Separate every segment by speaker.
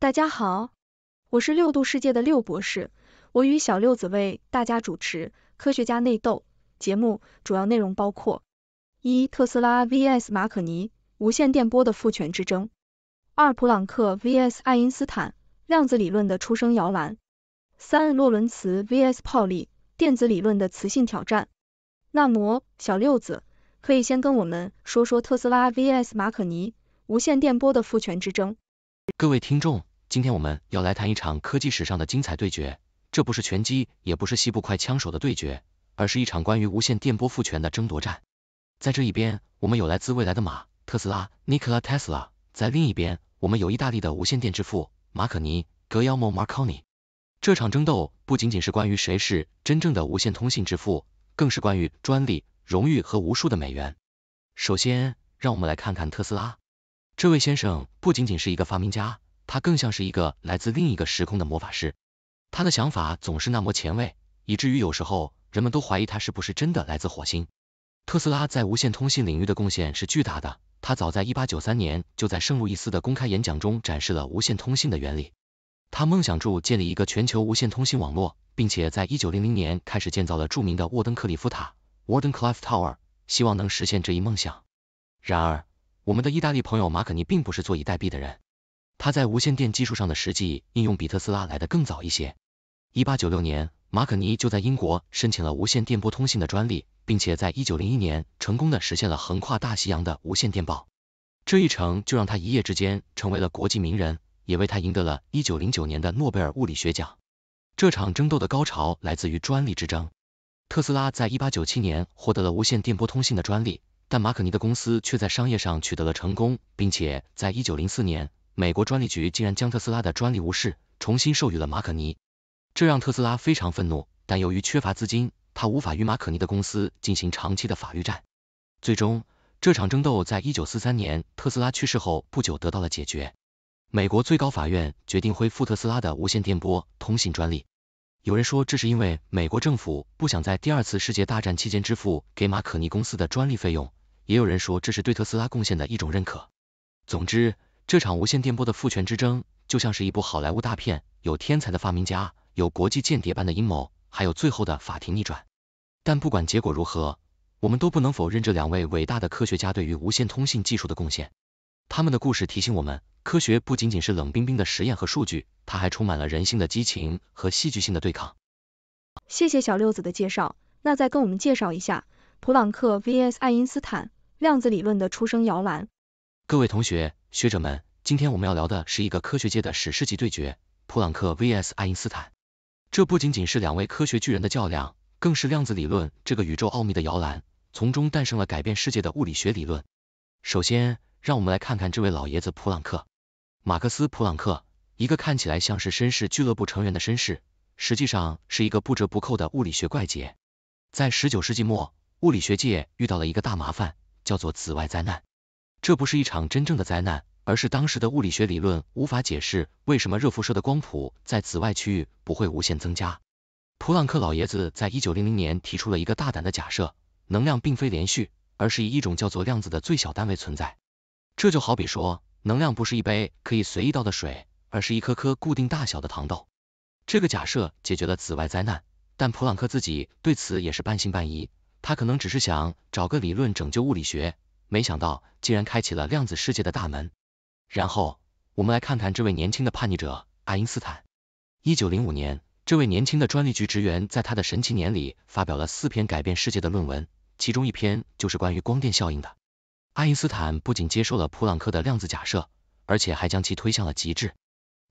Speaker 1: 大家好，我是六度世界的六博士，我与小六子为大家主持《科学家内斗》节目，主要内容包括：一、特斯拉 vs 马可尼，无线电波的父权之争；二、普朗克 vs 爱因斯坦，量子理论的出生摇篮；三、洛伦茨 vs 泡利，电子理论的磁性挑战。那么，小六子可以先跟我们说说特斯拉 vs 马可尼，无线电波的父权之争。
Speaker 2: 各位听众。今天我们要来谈一场科技史上的精彩对决，这不是拳击，也不是西部快枪手的对决，而是一场关于无线电波复权的争夺战。在这一边，我们有来自未来的马特斯拉 Nikola Tesla，在另一边，我们有意大利的无线电之父马可尼 g u e l m o Marconi。这场争斗不仅仅是关于谁是真正的无线通信之父，更是关于专利、荣誉和无数的美元。首先，让我们来看看特斯拉，这位先生不仅仅是一个发明家。他更像是一个来自另一个时空的魔法师，他的想法总是那么前卫，以至于有时候人们都怀疑他是不是真的来自火星。特斯拉在无线通信领域的贡献是巨大的，他早在一八九三年就在圣路易斯的公开演讲中展示了无线通信的原理。他梦想住建立一个全球无线通信网络，并且在一九零零年开始建造了著名的沃登克里夫塔 w a r d e n c l i f f e Tower），希望能实现这一梦想。然而，我们的意大利朋友马可尼并不是坐以待毙的人。他在无线电技术上的实际应用比特斯拉来的更早一些。一八九六年，马可尼就在英国申请了无线电波通信的专利，并且在一九零一年成功的实现了横跨大西洋的无线电报。这一成就让他一夜之间成为了国际名人，也为他赢得了一九零九年的诺贝尔物理学奖。这场争斗的高潮来自于专利之争。特斯拉在一八九七年获得了无线电波通信的专利，但马可尼的公司却在商业上取得了成功，并且在一九零四年。美国专利局竟然将特斯拉的专利无视，重新授予了马可尼，这让特斯拉非常愤怒。但由于缺乏资金，他无法与马可尼的公司进行长期的法律战。最终，这场争斗在一九四三年特斯拉去世后不久得到了解决。美国最高法院决定恢复特斯拉的无线电波通信专利。有人说这是因为美国政府不想在第二次世界大战期间支付给马可尼公司的专利费用，也有人说这是对特斯拉贡献的一种认可。总之。这场无线电波的父权之争，就像是一部好莱坞大片，有天才的发明家，有国际间谍般的阴谋，还有最后的法庭逆转。但不管结果如何，我们都不能否认这两位伟大的科学家对于无线通信技术的贡献。他们的故事提醒我们，科学不仅仅是冷冰冰的实验和数据，它还充满了人性的激情和戏剧性的对抗。
Speaker 1: 谢谢小六子的介绍，那再跟我们介绍一下普朗克 vs 爱因斯坦，量子理论的出生摇篮。
Speaker 2: 各位同学。学者们，今天我们要聊的是一个科学界的史诗级对决——普朗克 vs 爱因斯坦。这不仅仅是两位科学巨人的较量，更是量子理论这个宇宙奥秘的摇篮，从中诞生了改变世界的物理学理论。首先，让我们来看看这位老爷子普朗克，马克思·普朗克，一个看起来像是绅士俱乐部成员的绅士，实际上是一个不折不扣的物理学怪杰。在十九世纪末，物理学界遇到了一个大麻烦，叫做紫外灾难。这不是一场真正的灾难，而是当时的物理学理论无法解释为什么热辐射的光谱在紫外区域不会无限增加。普朗克老爷子在一九零零年提出了一个大胆的假设：能量并非连续，而是以一种叫做量子的最小单位存在。这就好比说，能量不是一杯可以随意倒的水，而是一颗颗固定大小的糖豆。这个假设解决了紫外灾难，但普朗克自己对此也是半信半疑。他可能只是想找个理论拯救物理学。没想到竟然开启了量子世界的大门。然后我们来看看这位年轻的叛逆者爱因斯坦。一九零五年，这位年轻的专利局职员在他的神奇年里发表了四篇改变世界的论文，其中一篇就是关于光电效应的。爱因斯坦不仅接受了普朗克的量子假设，而且还将其推向了极致。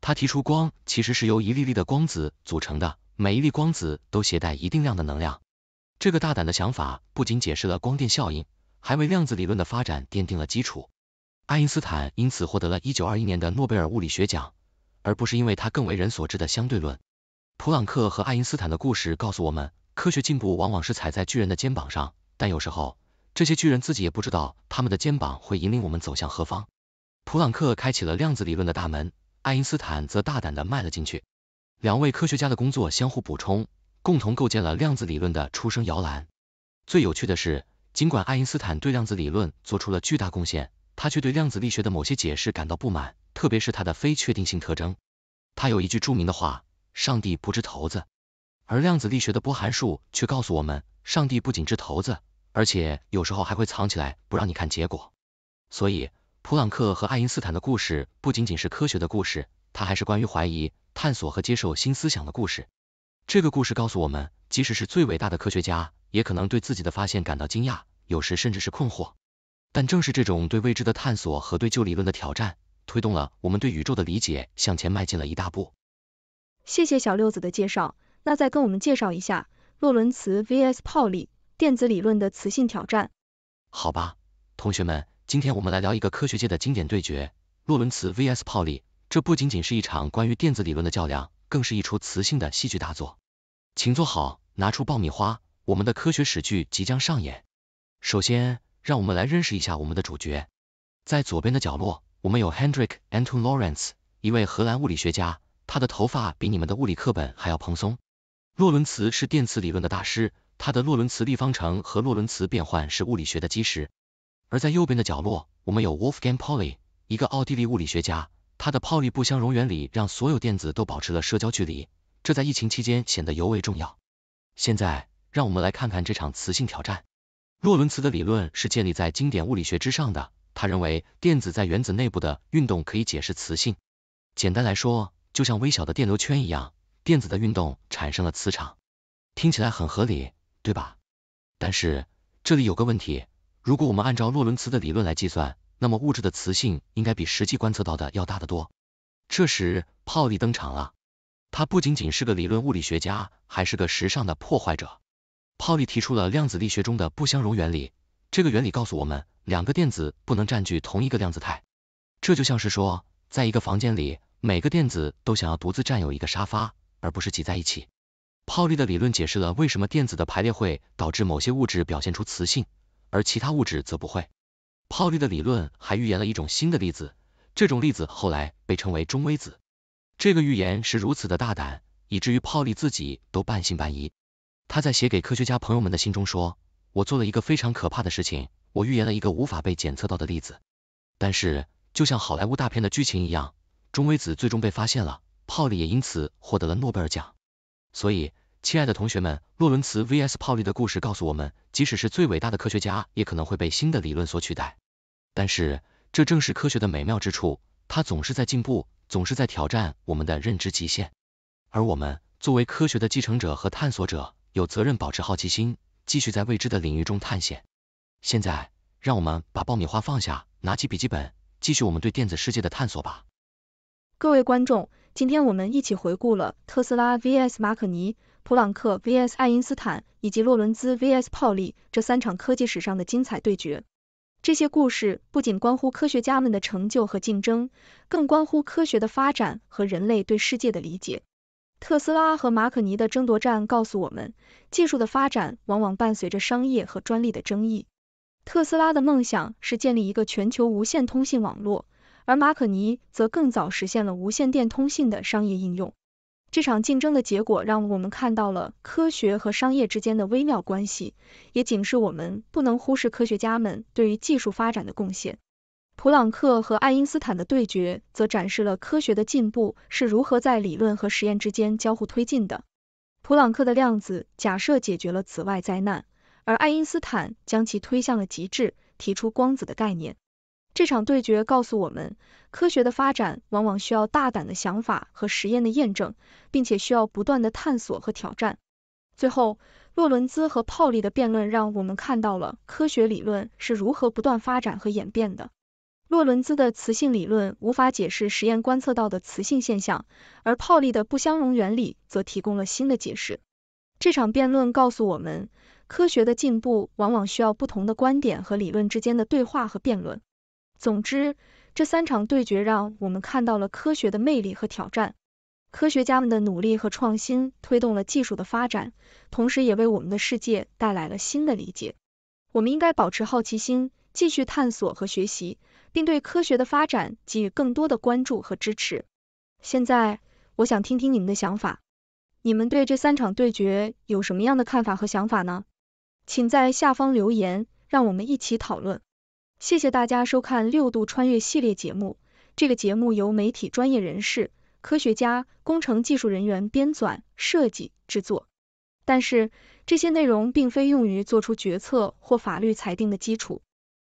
Speaker 2: 他提出光其实是由一粒粒的光子组成的，每一粒光子都携带一定量的能量。这个大胆的想法不仅解释了光电效应。还为量子理论的发展奠定了基础，爱因斯坦因此获得了一九二一年的诺贝尔物理学奖，而不是因为他更为人所知的相对论。普朗克和爱因斯坦的故事告诉我们，科学进步往往是踩在巨人的肩膀上，但有时候这些巨人自己也不知道他们的肩膀会引领我们走向何方。普朗克开启了量子理论的大门，爱因斯坦则大胆的迈了进去，两位科学家的工作相互补充，共同构建了量子理论的出生摇篮。最有趣的是。尽管爱因斯坦对量子理论做出了巨大贡献，他却对量子力学的某些解释感到不满，特别是它的非确定性特征。他有一句著名的话：“上帝不掷骰子。”而量子力学的波函数却告诉我们，上帝不仅掷骰子，而且有时候还会藏起来不让你看结果。所以，普朗克和爱因斯坦的故事不仅仅是科学的故事，它还是关于怀疑、探索和接受新思想的故事。这个故事告诉我们，即使是最伟大的科学家，也可能对自己的发现感到惊讶。有时甚至是困惑，但正是这种对未知的探索和对旧理论的挑战，推动了我们对宇宙的理解向前迈进了一大步。
Speaker 1: 谢谢小六子的介绍，那再跟我们介绍一下洛伦茨 V S 泡利电子理论的磁性挑战。好吧，
Speaker 2: 同学们，今天我们来聊一个科学界的经典对决，洛伦茨 V S 泡利。这不仅仅是一场关于电子理论的较量，更是一出磁性的戏剧大作。请坐好，拿出爆米花，我们的科学史剧即将上演。首先，让我们来认识一下我们的主角。在左边的角落，我们有 Hendrik a n t o n l a w r e n c e 一位荷兰物理学家，他的头发比你们的物理课本还要蓬松。洛伦茨是电磁理论的大师，他的洛伦茨力方程和洛伦茨变换是物理学的基石。而在右边的角落，我们有 Wolfgang Pauli，一个奥地利物理学家，他的泡利不相容原理让所有电子都保持了社交距离，这在疫情期间显得尤为重要。现在，让我们来看看这场磁性挑战。洛伦茨的理论是建立在经典物理学之上的，他认为电子在原子内部的运动可以解释磁性。简单来说，就像微小的电流圈一样，电子的运动产生了磁场。听起来很合理，对吧？但是这里有个问题，如果我们按照洛伦茨的理论来计算，那么物质的磁性应该比实际观测到的要大得多。这时泡利登场了，他不仅仅是个理论物理学家，还是个时尚的破坏者。泡利提出了量子力学中的不相容原理，这个原理告诉我们，两个电子不能占据同一个量子态。这就像是说，在一个房间里，每个电子都想要独自占有一个沙发，而不是挤在一起。泡利的理论解释了为什么电子的排列会导致某些物质表现出磁性，而其他物质则不会。泡利的理论还预言了一种新的粒子，这种粒子后来被称为中微子。这个预言是如此的大胆，以至于泡利自己都半信半疑。他在写给科学家朋友们的信中说：“我做了一个非常可怕的事情，我预言了一个无法被检测到的例子。但是，就像好莱坞大片的剧情一样，中微子最终被发现了，泡利也因此获得了诺贝尔奖。所以，亲爱的同学们，洛伦茨 vs 泡利的故事告诉我们，即使是最伟大的科学家，也可能会被新的理论所取代。但是，这正是科学的美妙之处，它总是在进步，总是在挑战我们的认知极限。而我们作为科学的继承者和探索者。”有责任保持好奇心，继续在未知的领域中探险。现在，让我们把爆米花放下，拿起笔记本，继续我们对电子世界的探索吧。
Speaker 1: 各位观众，今天我们一起回顾了特斯拉 vs 马可尼、普朗克 vs 爱因斯坦以及洛伦兹 vs 泡利这三场科技史上的精彩对决。这些故事不仅关乎科学家们的成就和竞争，更关乎科学的发展和人类对世界的理解。特斯拉和马可尼的争夺战告诉我们，技术的发展往往伴随着商业和专利的争议。特斯拉的梦想是建立一个全球无线通信网络，而马可尼则更早实现了无线电通信的商业应用。这场竞争的结果让我们看到了科学和商业之间的微妙关系，也警示我们不能忽视科学家们对于技术发展的贡献。普朗克和爱因斯坦的对决则展示了科学的进步是如何在理论和实验之间交互推进的。普朗克的量子假设解决了紫外灾难，而爱因斯坦将其推向了极致，提出光子的概念。这场对决告诉我们，科学的发展往往需要大胆的想法和实验的验证，并且需要不断的探索和挑战。最后，洛伦兹和泡利的辩论让我们看到了科学理论是如何不断发展和演变的。洛伦兹的磁性理论无法解释实验观测到的磁性现象，而泡利的不相容原理则提供了新的解释。这场辩论告诉我们，科学的进步往往需要不同的观点和理论之间的对话和辩论。总之，这三场对决让我们看到了科学的魅力和挑战。科学家们的努力和创新推动了技术的发展，同时也为我们的世界带来了新的理解。我们应该保持好奇心，继续探索和学习。并对科学的发展给予更多的关注和支持。现在，我想听听你们的想法，你们对这三场对决有什么样的看法和想法呢？请在下方留言，让我们一起讨论。谢谢大家收看《六度穿越》系列节目。这个节目由媒体专业人士、科学家、工程技术人员编纂、设计、制作，但是这些内容并非用于做出决策或法律裁定的基础。